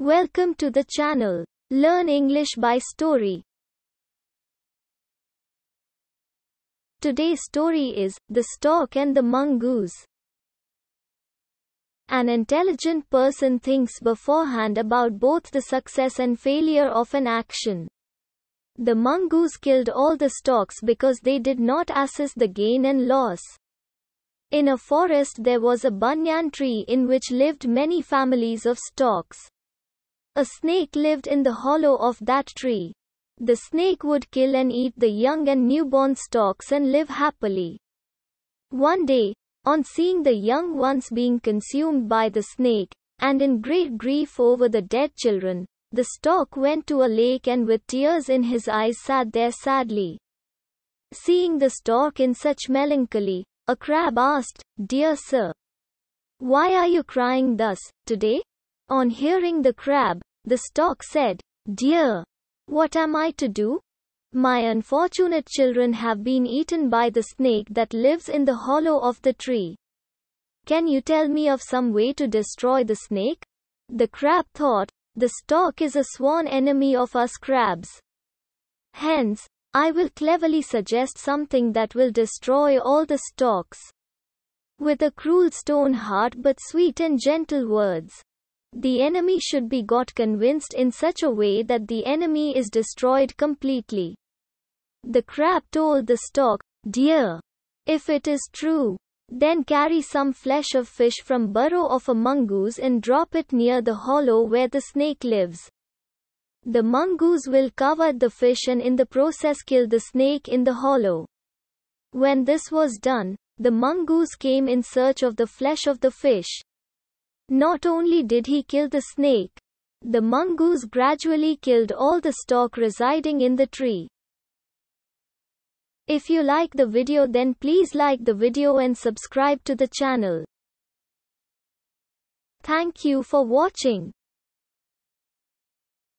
Welcome to the channel. Learn English by Story. Today's story is The Stork and the Mongoose. An intelligent person thinks beforehand about both the success and failure of an action. The mongoose killed all the storks because they did not assess the gain and loss. In a forest there was a banyan tree in which lived many families of storks. A snake lived in the hollow of that tree. The snake would kill and eat the young and newborn stalks and live happily. One day, on seeing the young ones being consumed by the snake, and in great grief over the dead children, the stork went to a lake and with tears in his eyes sat there sadly. Seeing the stork in such melancholy, a crab asked, Dear sir, why are you crying thus today? On hearing the crab, the stork said, Dear, what am I to do? My unfortunate children have been eaten by the snake that lives in the hollow of the tree. Can you tell me of some way to destroy the snake? The crab thought, the stork is a sworn enemy of us crabs. Hence, I will cleverly suggest something that will destroy all the storks. With a cruel stone heart but sweet and gentle words. The enemy should be got convinced in such a way that the enemy is destroyed completely. The crab told the stork, Dear, if it is true, then carry some flesh of fish from burrow of a mongoose and drop it near the hollow where the snake lives. The mongoose will cover the fish and in the process kill the snake in the hollow. When this was done, the mongoose came in search of the flesh of the fish. Not only did he kill the snake, the mongoose gradually killed all the stock residing in the tree. If you like the video then please like the video and subscribe to the channel. Thank you for watching.